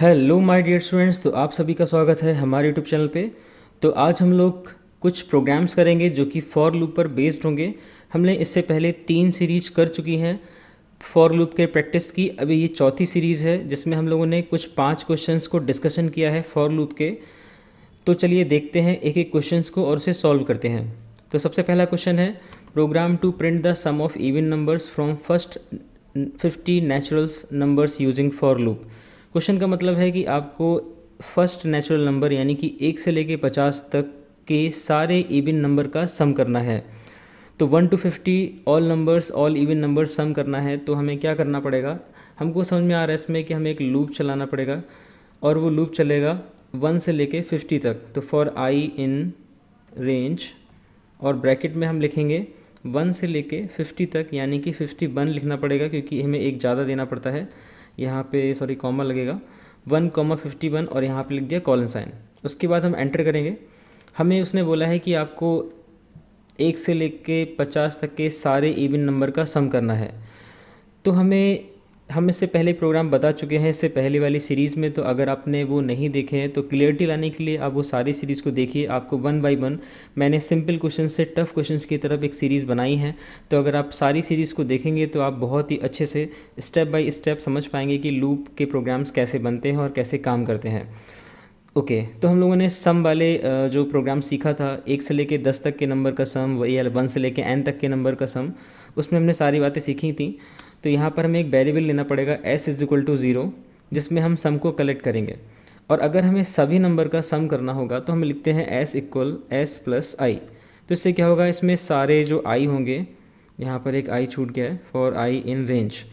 hello my dear students तो आप सभी का स्वागत है हमारे यूट्यूब चैनल पे तो आज हम लोग कुछ प्रोग्राम्स करेंगे जो कि फॉर लूप पर बेस्ड होंगे हमने इससे पहले तीन सीरीज कर चुकी हैं फॉर लूप के प्रैक्टिस की अभी ये चौथी सीरीज़ है जिसमें हम लोगों ने कुछ पाँच क्वेश्चन को डिस्कशन किया है फॉर लूप के तो चलिए देखते हैं एक एक क्वेश्चन को और उसे सॉल्व करते हैं तो सबसे पहला क्वेश्चन है program to print the sum of even numbers from first fifty naturals numbers using for loop question का मतलब है कि आपको फर्स्ट नेचुरल नंबर यानी कि एक से लेके पचास तक के सारे इविन नंबर का सम करना है तो one to fifty all numbers all even numbers sum करना है तो हमें क्या करना पड़ेगा हमको समझ में आ रहा है इसमें कि हमें एक लूप चलाना पड़ेगा और वो लूप चलेगा वन से लेके फिफ्टी तक तो फॉर आई इन रेंज और ब्रैकेट में हम लिखेंगे वन से लेके फिफ्टी तक यानी कि फिफ्टी वन लिखना पड़ेगा क्योंकि हमें एक ज़्यादा देना पड़ता है यहाँ पे सॉरी कॉमा लगेगा वन कॉमा फिफ्टी वन और यहाँ पे लिख दिया कॉलन साइन उसके बाद हम एंटर करेंगे हमें उसने बोला है कि आपको एक से ले कर पचास तक के सारे इवन नंबर का सम करना है तो हमें हम इससे पहले प्रोग्राम बता चुके हैं इससे पहले वाली सीरीज़ में तो अगर आपने वो नहीं देखे हैं तो क्लियरिटी लाने के लिए आप वो सारी सीरीज़ को देखिए आपको वन बाय वन मैंने सिंपल क्वेश्चन से टफ क्वेश्चंस की तरफ एक सीरीज़ बनाई है तो अगर आप सारी सीरीज़ को देखेंगे तो आप बहुत ही अच्छे से स्टेप बाई स्टेप समझ पाएंगे कि लूप के प्रोग्राम्स कैसे बनते हैं और कैसे काम करते हैं ओके okay, तो हम लोगों ने सम वाले जो प्रोग्राम सीखा था एक से लेके दस तक के नंबर का सम वही वन से लेके एन तक के नंबर का सम उसमें हमने सारी बातें सीखी थी तो यहाँ पर हमें एक वेरिएबल लेना पड़ेगा S is equal to zero जिसमें हम सम को कलेक्ट करेंगे और अगर हमें सभी नंबर का सम करना होगा तो हम लिखते हैं S equal S plus I तो इससे क्या होगा इसमें सारे जो आई होंगे यहाँ पर एक आई छूट गया है फॉर आई इन रेंज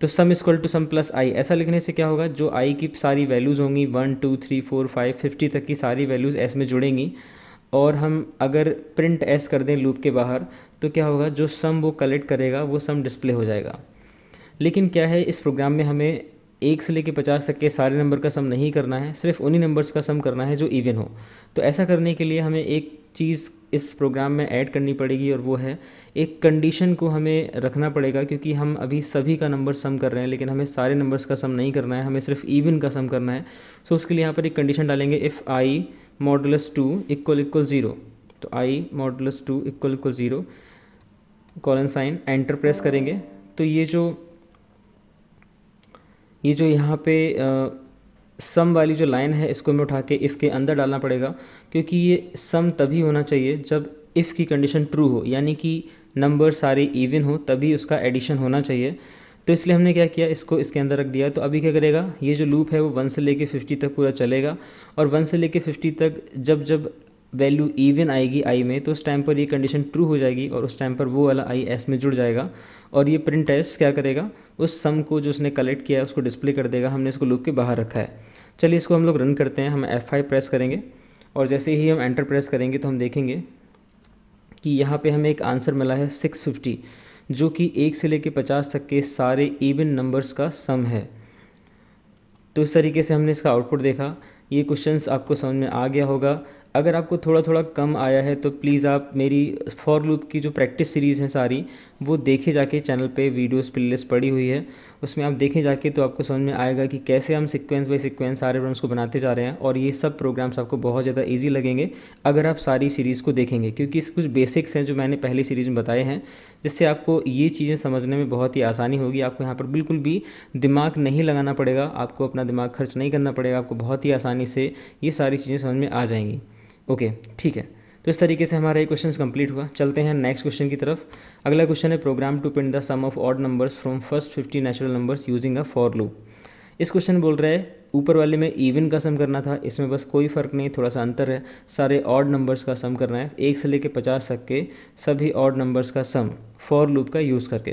तो sum equal to sum plus I ऐसा लिखने से क्या होगा जो आई की सारी वैल्यूज़ होंगी one two three four five fifty तक की सारी वैल्यूज़ एस में जुड़ेंगी और हम अगर प्रिंट एस कर दें लूप के बाहर तो क्या होगा जो सम वो कलेक्ट करेगा वो सम डिस्प्ले हो जाएगा लेकिन क्या है इस प्रोग्राम में हमें एक से लेकर पचास तक के सारे नंबर का सम नहीं करना है सिर्फ उन्हीं नंबर्स का सम करना है जो इवन हो तो ऐसा करने के लिए हमें एक चीज़ इस प्रोग्राम में ऐड करनी पड़ेगी और वो है एक कंडीशन को हमें रखना पड़ेगा क्योंकि हम अभी सभी का नंबर सम कर रहे हैं लेकिन हमें सारे नंबर्स का सम नहीं करना है हमें सिर्फ इवन का सम करना है सो उसके लिए यहाँ पर एक कंडीशन डालेंगे if I modulus two equal equal zero तो I modulus two equal equal zero colon sign enter press करेंगे तो ये जो ये जो यहाँ पे सम वाली जो लाइन है इसको हमें उठा के इफ़ के अंदर डालना पड़ेगा क्योंकि ये सम तभी होना चाहिए जब इफ़ की कंडीशन ट्रू हो यानी कि नंबर सारे इवन हो तभी उसका एडिशन होना चाहिए तो इसलिए हमने क्या किया इसको इसके अंदर रख दिया तो अभी क्या करेगा ये जो लूप है वो वन से लेके फिफ्टी तक पूरा चलेगा और वन से लेके फिफ्टी तक जब जब वैल्यू इवन आएगी आई में तो उस टाइम पर ये कंडीशन ट्रू हो जाएगी और उस टाइम पर वो वाला आई एस में जुड़ जाएगा और ये प्रिंट एस क्या करेगा उस सम को जो उसने कलेक्ट किया है उसको डिस्प्ले कर देगा हमने इसको लूप के बाहर रखा है चलिए इसको हम लोग रन करते हैं हम एफ आई प्रेस करेंगे और जैसे ही हम एंटर प्रेस करेंगे तो हम देखेंगे कि यहाँ पर हमें एक आंसर मिला है सिक्स फिफ्टी जो कि एक से लेकर पचास तक के सारे इवन नंबर्स का सम है तो इस तरीके से हमने इसका आउटपुट देखा ये क्वेश्चंस आपको समझ में आ गया होगा अगर आपको थोड़ा थोड़ा कम आया है तो प्लीज़ आप मेरी फॉर लूप की जो प्रैक्टिस सीरीज़ हैं सारी वो देखे जाके चैनल पे वीडियोस प्लेलिस्ट पड़ी हुई है उसमें आप देखे जाके तो आपको समझ में आएगा कि कैसे हम सीक्वेंस बाय सीक्वेंस सारे प्रोग्राम्स को बनाते जा रहे हैं और ये सब प्रोग्राम्स आपको बहुत ज़्यादा ईजी लगेंगे अगर आप सारी सीरीज़ को देखेंगे क्योंकि कुछ बेसिक्स हैं जो मैंने पहली सीरीज़ में बताए हैं जिससे आपको ये चीज़ें समझने में बहुत ही आसानी होगी आपको यहाँ पर बिल्कुल भी दिमाग नहीं लगाना पड़ेगा आपको अपना दिमाग खर्च नहीं करना पड़ेगा आपको बहुत ही आसानी से ये सारी चीज़ें समझ में आ जाएंगी ओके ठीक है तो इस तरीके से हमारा ये क्वेश्चन कंप्लीट हुआ चलते हैं नेक्स्ट क्वेश्चन की तरफ अगला क्वेश्चन है program to print the sum of odd numbers from first fifty natural numbers using a for loop इस क्वेश्चन बोल रहा है ऊपर वाले में इवन का सम करना था इसमें बस कोई फ़र्क नहीं थोड़ा सा अंतर है सारे ऑड नंबर्स का सम करना है एक से लेकर पचास तक के सभी ऑड नंबर्स का सम फॉर लूप का यूज़ करके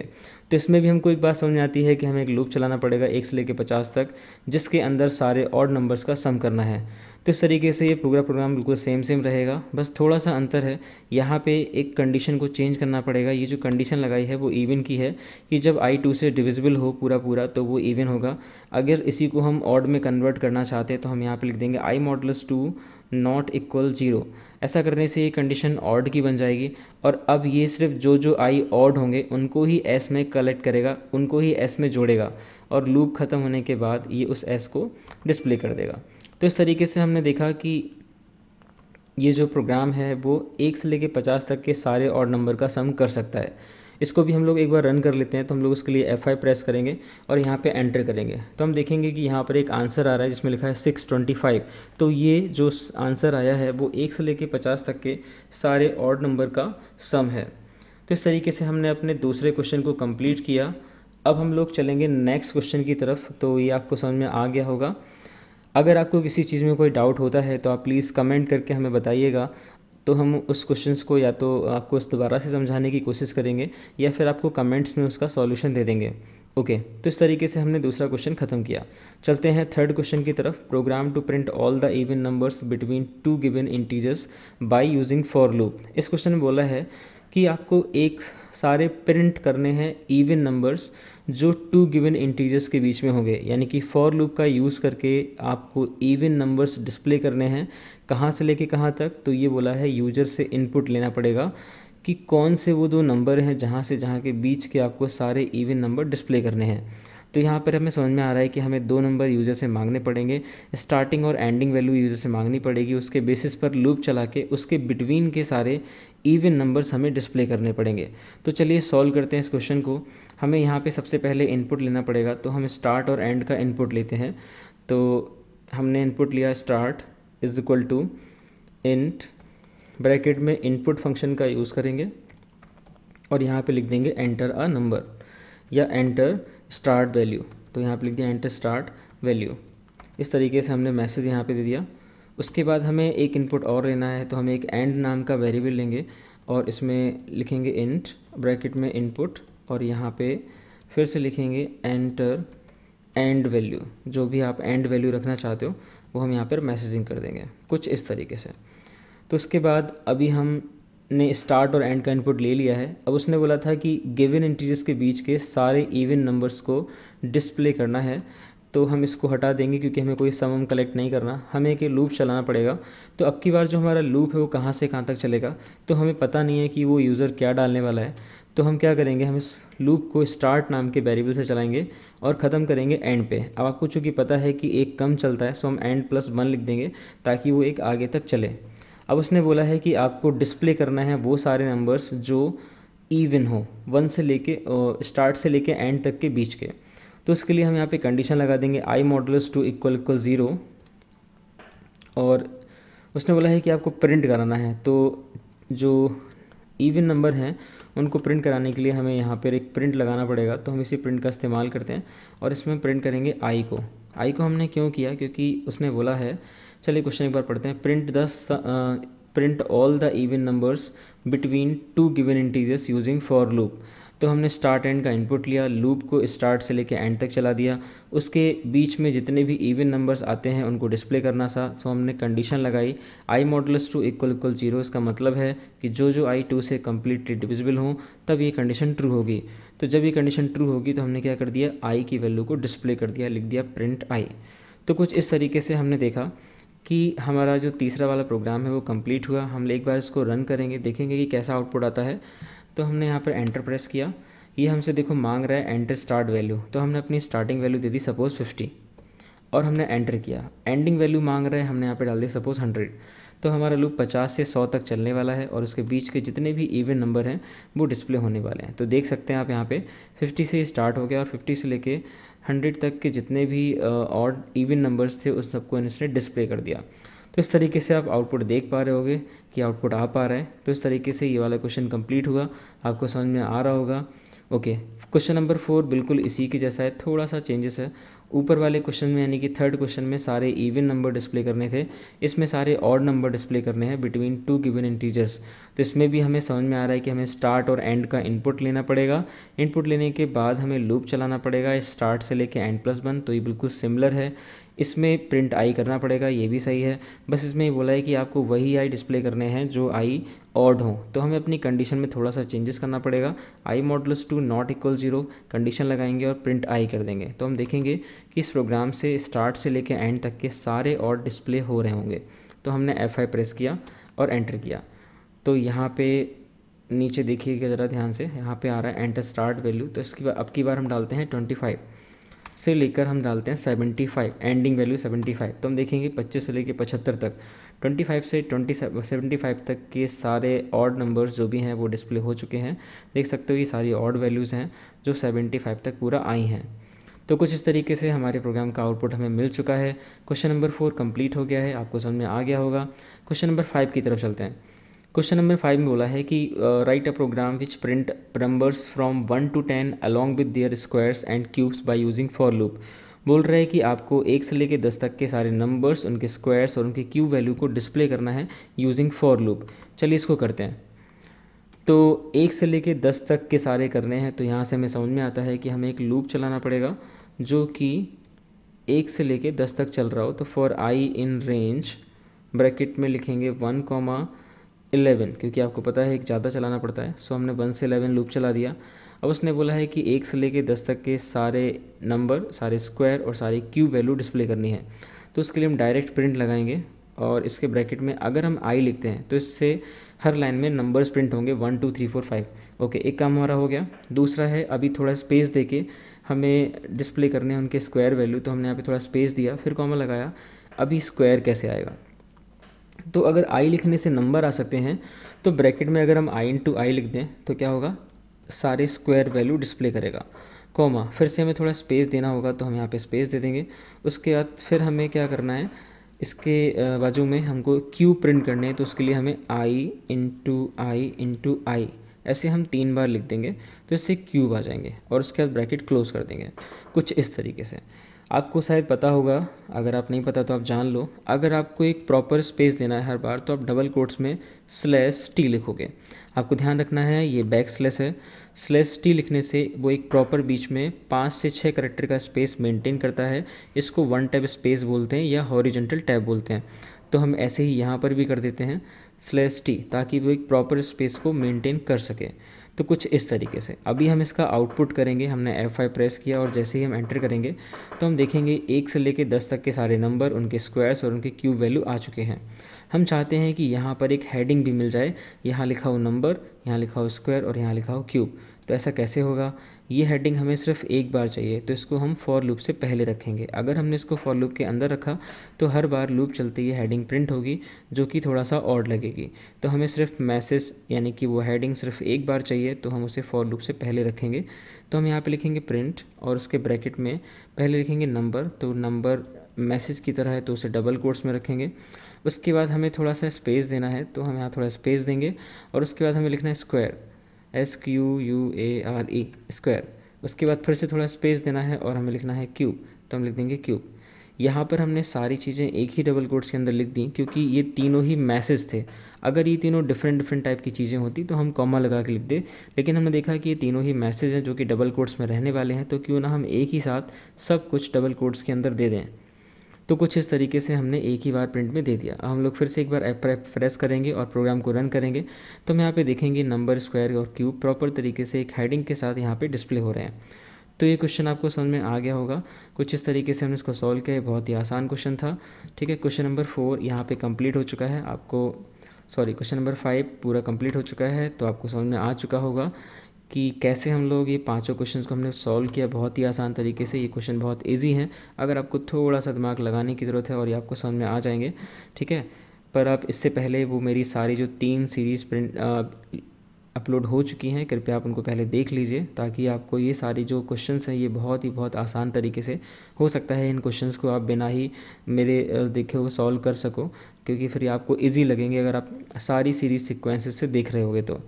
तो इसमें भी हमको एक बात समझ आती है कि हमें एक लूप चलाना पड़ेगा एक से लेकर पचास तक जिसके अंदर सारे ऑड नंबर्स का सम करना है तो इस तरीके से ये पूरा प्रोग्राम बिल्कुल सेम सेम रहेगा बस थोड़ा सा अंतर है यहाँ पे एक कंडीशन को चेंज करना पड़ेगा ये जो कंडीशन लगाई है वो इवन की है कि जब आई टू से डिविजिबल हो पूरा पूरा तो वो इवन होगा अगर इसी को हम ऑड में कन्वर्ट करना चाहते हैं तो हम यहाँ पर लिख देंगे I modulus two not equal zero ऐसा करने से ये कंडीशन ऑड की बन जाएगी और अब ये सिर्फ जो जो आई ऑड होंगे उनको ही एस में कलेक्ट करेगा उनको ही एस में जोड़ेगा और लूप ख़त्म होने के बाद ये उस एस को डिस्प्ले कर देगा तो इस तरीके से हमने देखा कि ये जो प्रोग्राम है वो एक से लेकर पचास तक के सारे और नंबर का सम कर सकता है इसको भी हम लोग एक बार रन कर लेते हैं तो हम लोग उसके लिए एफ आई प्रेस करेंगे और यहाँ पे एंटर करेंगे तो हम देखेंगे कि यहाँ पर एक आंसर आ रहा है जिसमें लिखा है सिक्स ट्वेंटी फाइव तो ये जो आंसर आया है वो एक से लेकर पचास तक के सारे और नंबर का सम है तो इस तरीके से हमने अपने दूसरे क्वेश्चन को कम्प्लीट किया अब हम लोग चलेंगे नेक्स्ट क्वेश्चन की तरफ तो ये आपको समझ में आ गया होगा अगर आपको किसी चीज़ में कोई डाउट होता है तो आप प्लीज़ कमेंट करके हमें बताइएगा तो हम उस क्वेश्चन को या तो आपको उस दोबारा से समझाने की कोशिश करेंगे या फिर आपको कमेंट्स में उसका सॉल्यूशन दे देंगे ओके okay, तो इस तरीके से हमने दूसरा क्वेश्चन खत्म किया चलते हैं थर्ड क्वेश्चन की तरफ program to print all the even numbers between two given integers by using for loop इस क्वेश्चन में बोला है कि आपको एक सारे प्रिंट करने हैं इवन नंबर्स जो टू गिवन इंटीजर्स के बीच में होंगे यानी कि फॉर लूप का यूज़ करके आपको इवन नंबर्स डिस्प्ले करने हैं कहाँ से लेके कहाँ तक तो ये बोला है यूजर से इनपुट लेना पड़ेगा कि कौन से वो दो नंबर हैं जहाँ से जहाँ के बीच के आपको सारे इवन नंबर डिस्प्ले करने हैं तो यहाँ पर हमें समझ में आ रहा है कि हमें दो नंबर यूज़र से मांगने पड़ेंगे स्टार्टिंग और एंडिंग वैल्यू यूज़र से मांगनी पड़ेगी उसके बेसिस पर लूप चला के उसके बिटवीन के सारे इवन नंबर्स हमें डिस्प्ले करने पड़ेंगे तो चलिए सॉल्व करते हैं इस क्वेश्चन को हमें यहाँ पर सबसे पहले इनपुट लेना पड़ेगा तो हम स्टार्ट और एंड का इनपुट लेते हैं तो हमने इनपुट लिया start is equal to int bracket में इनपुट फंक्शन का यूज़ करेंगे और यहाँ पे लिख देंगे एंटर अ नंबर या एंटर स्टार्ट वैल्यू तो यहाँ पे लिख दिया एंटर स्टार्ट वैल्यू इस तरीके से हमने मैसेज यहाँ पे दे दिया उसके बाद हमें एक इनपुट और लेना है तो हम एक एंड नाम का वेरिएबल लेंगे और इसमें लिखेंगे इंट ब्रैकेट में इनपुट और यहाँ पे फिर से लिखेंगे एंटर एंड वैल्यू जो भी आप एंड वैल्यू रखना चाहते हो वो हम यहाँ पर मैसेजिंग कर देंगे कुछ इस तरीके से तो उसके बाद अभी हम ने स्टार्ट और एंड का इनपुट ले लिया है अब उसने बोला था कि गिवन इंटीजर्स के बीच के सारे इवन नंबर्स को डिस्प्ले करना है तो हम इसको हटा देंगे क्योंकि हमें कोई सम कलेक्ट नहीं करना हमें एक लूप चलाना पड़ेगा तो अब की बार जो हमारा लूप है वो कहाँ से कहाँ तक चलेगा तो हमें पता नहीं है कि वो यूज़र क्या डालने वाला है तो हम क्या करेंगे हम इस लूप को स्टार्ट नाम के वेरिएबल से चलाएंगे और ख़त्म करेंगे एंड पे अब आपको चूँकि पता है कि एक कम चलता है सो हम एंड प्लस वन लिख देंगे ताकि वो एक आगे तक चले अब उसने बोला है कि आपको डिस्प्ले करना है वो सारे नंबर्स जो इवन हो वन से लेके स्टार्ट से लेके एंड तक के बीच के तो उसके लिए हम यहाँ पे कंडीशन लगा देंगे I modulus two equal equal zero और उसने बोला है कि आपको प्रिंट कराना है तो जो इवन नंबर हैं उनको प्रिंट कराने के लिए हमें यहाँ पर एक प्रिंट लगाना पड़ेगा तो हम इसी प्रिंट का इस्तेमाल करते हैं और इसमें प्रिंट करेंगे आई को आई को हमने क्यों किया क्योंकि उसने बोला है चलिए क्वेश्चन एक बार पढ़ते हैं print the print all the even numbers between two given integers using for loop तो हमने स्टार्ट एंड का इनपुट लिया लूप को स्टार्ट से लेकर एंड तक चला दिया उसके बीच में जितने भी इवन नंबर्स आते हैं उनको डिस्प्ले करना था सो हमने कंडीशन लगाई I modulus two equal equal zero इसका मतलब है कि जो जो आई टू से कम्प्लीटली डिविजिबल हों तब ये कंडीशन ट्रू होगी तो जब ये कंडीशन ट्रू होगी तो हमने क्या कर दिया आई की वैल्यू को डिस्प्ले कर दिया लिख दिया प्रिंट आई तो कुछ इस तरीके से हमने देखा कि हमारा जो तीसरा वाला प्रोग्राम है वो कम्प्लीट हुआ हम एक बार इसको रन करेंगे देखेंगे कि कैसा आउटपुट आता है तो हमने यहाँ पर एंटर प्रेस किया ये हमसे देखो मांग रहा है एंटर स्टार्ट वैल्यू तो हमने अपनी स्टार्टिंग वैल्यू दे दी सपोज़ फिफ्टी और हमने एंटर किया एंडिंग वैल्यू मांग रहे हैं हमने यहाँ पे डाल दिया सपोज़ हंड्रेड तो हमारा लूप पचास से सौ तक चलने वाला है और उसके बीच के जितने भी इवन नंबर हैं वो डिस्प्ले होने वाले हैं तो देख सकते हैं आप यहाँ पे फिफ्टी से स्टार्ट हो गया और फिफ्टी से लेके हंड्रेड तक के जितने भी और इवन नंबर्स थे उस सबको इसने डिस्प्ले कर दिया तो इस तरीके से आप आउटपुट देख पा रहे होगे कि आउटपुट आ पा रहा है तो इस तरीके से ये वाला क्वेश्चन कंप्लीट हुआ आपको समझ में आ रहा होगा ओके क्वेश्चन नंबर फोर बिल्कुल इसी के जैसा है थोड़ा सा चेंजेस है ऊपर वाले क्वेश्चन में यानी कि थर्ड क्वेश्चन में सारे इवन नंबर डिस्प्ले करने थे इसमें सारे ऑड नंबर डिस्प्ले करने हैं बिटवीन टू गिवन इंटीजर्स तो इसमें भी हमें समझ में आ रहा है कि हमें स्टार्ट और एंड का इनपुट लेना पड़ेगा इनपुट लेने के बाद हमें लूप चलाना पड़ेगा स्टार्ट से लेके एंड प्लस वन तो ये बिल्कुल सिमिलर है इसमें प्रिंट आई करना पड़ेगा ये भी सही है बस इसमें ये बोला है कि आपको वही आई डिस्प्ले करने हैं जो आई ऑड हो तो हमें अपनी कंडीशन में थोड़ा सा चेंजेस करना पड़ेगा I modulus two not equal zero condition लगाएंगे और प्रिंट आई कर देंगे तो हम देखेंगे कि इस प्रोग्राम से स्टार्ट से लेकर एंड तक के सारे ऑड डिस्प्ले हो रहे होंगे तो हमने एफ आई प्रेस किया और एंटर किया तो यहाँ पे नीचे देखिएगा ज़रा ध्यान से यहाँ पे आ रहा है एंटर स्टार्ट वैल्यू तो इसकी बार अब की बार हम डालते हैं ट्वेंटी फाइव से लेकर हम डालते हैं seventy five ending value seventy five तो हम देखेंगे पच्चीस से लेकर पचहत्तर तक ट्वेंटी फाइव से ट्वेंटी सेवेंटी फाइव तक के सारे ऑड नंबर्स जो भी हैं वो डिस्प्ले हो चुके हैं देख सकते हो ये सारी ऑड वैल्यूज़ हैं जो सेवेंटी फाइव तक पूरा आई हैं तो कुछ इस तरीके से हमारे प्रोग्राम का आउटपुट हमें मिल चुका है क्वेश्चन नंबर फोर कंप्लीट हो गया है आपको समझ में आ गया होगा क्वेश्चन नंबर फाइव की तरफ चलते हैं क्वेश्चन नंबर फाइव में बोला है कि write a program which print numbers from one to ten along with their squares and cubes by using for loop बोल रहा है कि आपको एक से लेकर दस तक के सारे नंबर्स उनके स्क्वायर्स और उनके क्यूब वैल्यू को डिस्प्ले करना है यूजिंग फॉर लूप चलिए इसको करते हैं तो एक से लेकर दस तक के सारे करने हैं तो यहाँ से हमें समझ में आता है कि हमें एक लूप चलाना पड़ेगा जो कि एक से लेकर दस तक चल रहा हो तो for I in range bracket में लिखेंगे वन कॉमा इलेवन क्योंकि आपको पता है एक ज़्यादा चलाना पड़ता है सो हमने वन से इलेवन लूप चला दिया अब उसने बोला है कि एक से लेके दस तक के सारे नंबर सारे स्क्वायर और सारी क्यूब वैल्यू डिस्प्ले करनी है तो उसके लिए हम डायरेक्ट प्रिंट लगाएंगे और इसके ब्रैकेट में अगर हम आई लिखते हैं तो इससे हर लाइन में नंबर्स प्रिंट होंगे one two three four five okay एक काम हमारा हो गया दूसरा है अभी थोड़ा स्पेस दे के हमें डिस्प्ले करने हैं उनके स्क्वायर वैल्यू तो हमने यहाँ पे थोड़ा स्पेस दिया फिर कॉमा लगाया अभी स्क्वायर कैसे आएगा तो अगर आई लिखने से नंबर आ सकते हैं तो ब्रैकेट में अगर हम आई इंटू आई लिख दें तो क्या होगा सारे स्क्वायर वैल्यू डिस्प्ले करेगा कॉमा फिर से हमें थोड़ा स्पेस देना होगा तो हम यहाँ पे स्पेस दे देंगे उसके बाद फिर हमें क्या करना है इसके बाजू में हमको क्यू प्रिंट करने हैं तो उसके लिए हमें आई इंटू आई इंटू आई ऐसे हम तीन बार लिख देंगे तो इससे क्यूब आ जाएंगे और उसके बाद ब्रैकेट क्लोज कर देंगे कुछ इस तरीके से आपको शायद पता होगा अगर आप नहीं पता तो आप जान लो अगर आपको एक प्रॉपर स्पेस देना है हर बार तो आप डबल कोट्स में स्लैश टी लिखोगे आपको ध्यान रखना है ये बैक स्लैश है स्लैश टी लिखने से वो एक प्रॉपर बीच में पाँच से छः करेक्टर का स्पेस मेंटेन करता है इसको वन टैब स्पेस बोलते हैं या हॉरिजेंटल टैब बोलते हैं तो हम ऐसे ही यहाँ पर भी कर देते हैं स्लैश टी ताकि वो एक प्रॉपर स्पेस को मेनटेन कर सके तो कुछ इस तरीके से अभी हम इसका आउटपुट करेंगे हमने F5 प्रेस किया और जैसे ही हम एंटर करेंगे तो हम देखेंगे एक से लेकर दस तक के सारे नंबर उनके स्क्वायर्स और उनके क्यूब वैल्यू आ चुके हैं हम चाहते हैं कि यहाँ पर एक हेडिंग भी मिल जाए यहाँ लिखा हो नंबर यहाँ लिखा हो स्क्वायर और यहाँ लिखा हो क्यूब तो ऐसा कैसे होगा ये हेडिंग हमें सिर्फ एक बार चाहिए तो इसको हम फॉर लूप से पहले रखेंगे अगर हमने इसको फॉर लूप के अंदर रखा तो हर बार लूप चलते ये हेडिंग प्रिंट होगी जो कि थोड़ा सा ऑड लगेगी तो हमें सिर्फ मैसेज यानी कि वो हेडिंग सिर्फ एक बार चाहिए तो हम उसे फॉर लूप से पहले रखेंगे तो हम यहाँ पर लिखेंगे प्रिंट और उसके ब्रैकेट में पहले लिखेंगे नंबर तो नंबर मैसेज की तरह है तो उसे डबल कोर्स में रखेंगे उसके बाद हमें थोड़ा सा स्पेस देना है तो हम यहाँ थोड़ा स्पेस देंगे और उसके बाद हमें लिखना है square S Q U A R E square उसके बाद फिर से थोड़ा स्पेस देना है और हमें लिखना है क्यूब तो हम लिख देंगे क्यूब यहाँ पर हमने सारी चीज़ें एक ही डबल कोट्स के अंदर लिख दी क्योंकि ये तीनों ही मैसेज थे अगर ये तीनों डिफरेंट डिफरेंट टाइप की चीज़ें होती तो हम कॉमा लगा के लिख दे लेकिन हमने देखा कि ये तीनों ही मैसेज हैं जो कि डबल कोट्स में रहने वाले हैं तो क्यों ना हम एक ही साथ सब कुछ डबल कोट्स के अंदर दे दें तो कुछ इस तरीके से हमने एक ही बार प्रिंट में दे दिया अब हम लोग फिर से एक बार ऐप प्रेस करेंगे और प्रोग्राम को रन करेंगे तो हम यहाँ पे देखेंगे नंबर स्क्वायर और क्यूब प्रॉपर तरीके से एक हेडिंग के साथ यहाँ पे डिस्प्ले हो रहे हैं तो ये क्वेश्चन आपको समझ में आ गया होगा कुछ इस तरीके से हमने इसको सॉल्व किया बहुत ही आसान क्वेश्चन था ठीक है क्वेश्चन नंबर फोर यहाँ पर कंप्लीट हो चुका है आपको सॉरी क्वेश्चन नंबर फाइव पूरा कम्प्लीट हो चुका है तो आपको समझ में आ चुका होगा कि कैसे हम लोग ये पांचों क्वेश्चंस को हमने सॉल्व किया बहुत ही आसान तरीके से ये क्वेश्चन बहुत इजी हैं अगर आपको थोड़ा सा दिमाग लगाने की ज़रूरत है और ये आपको समझ में आ जाएंगे ठीक है पर आप इससे पहले वो मेरी सारी जो तीन सीरीज़ प्रिंट अपलोड हो चुकी हैं कृपया आप उनको पहले देख लीजिए ताकि आपको ये सारी जो क्वेश्चंस हैं ये बहुत ही बहुत आसान तरीके से हो सकता है इन क्वेश्चंस को आप बिना ही मेरे देखे हुए सॉल्व कर सको क्योंकि फिर आपको ईजी लगेंगे अगर आप सारी सीरीज सिक्वेंसेस से देख रहे होगे तो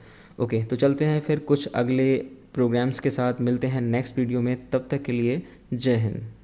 ओके तो चलते हैं फिर कुछ अगले प्रोग्राम्स के साथ मिलते हैं नेक्स्ट वीडियो में तब तक के लिए जय हिंद